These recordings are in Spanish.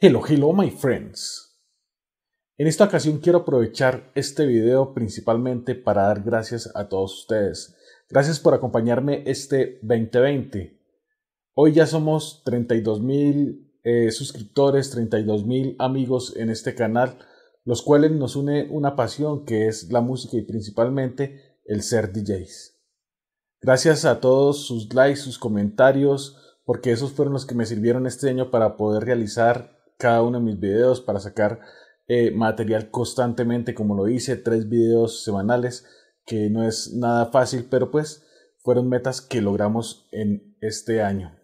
Hello, hello my friends. En esta ocasión quiero aprovechar este video principalmente para dar gracias a todos ustedes. Gracias por acompañarme este 2020. Hoy ya somos 32 mil eh, suscriptores, 32 mil amigos en este canal, los cuales nos une una pasión que es la música y principalmente el ser DJs. Gracias a todos sus likes, sus comentarios, porque esos fueron los que me sirvieron este año para poder realizar cada uno de mis videos para sacar eh, material constantemente, como lo hice, tres videos semanales, que no es nada fácil, pero pues fueron metas que logramos en este año.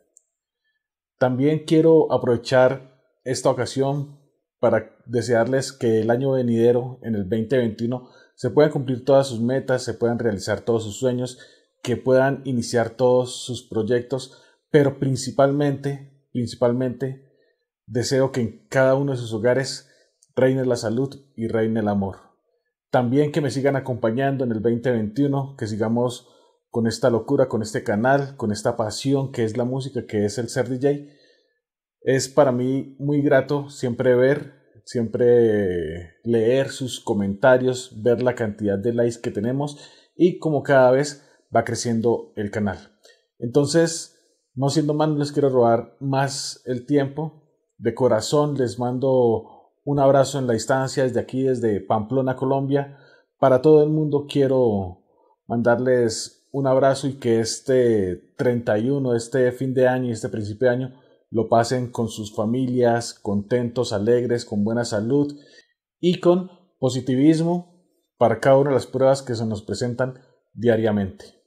También quiero aprovechar esta ocasión para desearles que el año venidero, en el 2021, se puedan cumplir todas sus metas, se puedan realizar todos sus sueños, que puedan iniciar todos sus proyectos, pero principalmente, principalmente Deseo que en cada uno de sus hogares reine la salud y reine el amor. También que me sigan acompañando en el 2021, que sigamos con esta locura, con este canal, con esta pasión que es la música, que es el ser DJ. Es para mí muy grato siempre ver, siempre leer sus comentarios, ver la cantidad de likes que tenemos y cómo cada vez va creciendo el canal. Entonces, no siendo más, les quiero robar más el tiempo. De corazón les mando un abrazo en la distancia desde aquí, desde Pamplona, Colombia. Para todo el mundo quiero mandarles un abrazo y que este 31, este fin de año y este principio de año lo pasen con sus familias, contentos, alegres, con buena salud y con positivismo para cada una de las pruebas que se nos presentan diariamente.